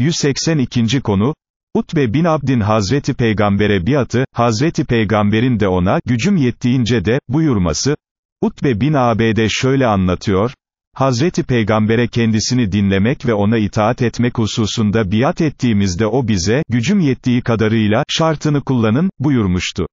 182. konu, Utbe bin Abdin Hazreti Peygamber'e biatı, Hazreti Peygamber'in de ona, gücüm yettiğince de, buyurması, Utbe bin Abd şöyle anlatıyor, Hazreti Peygamber'e kendisini dinlemek ve ona itaat etmek hususunda biat ettiğimizde o bize, gücüm yettiği kadarıyla, şartını kullanın, buyurmuştu.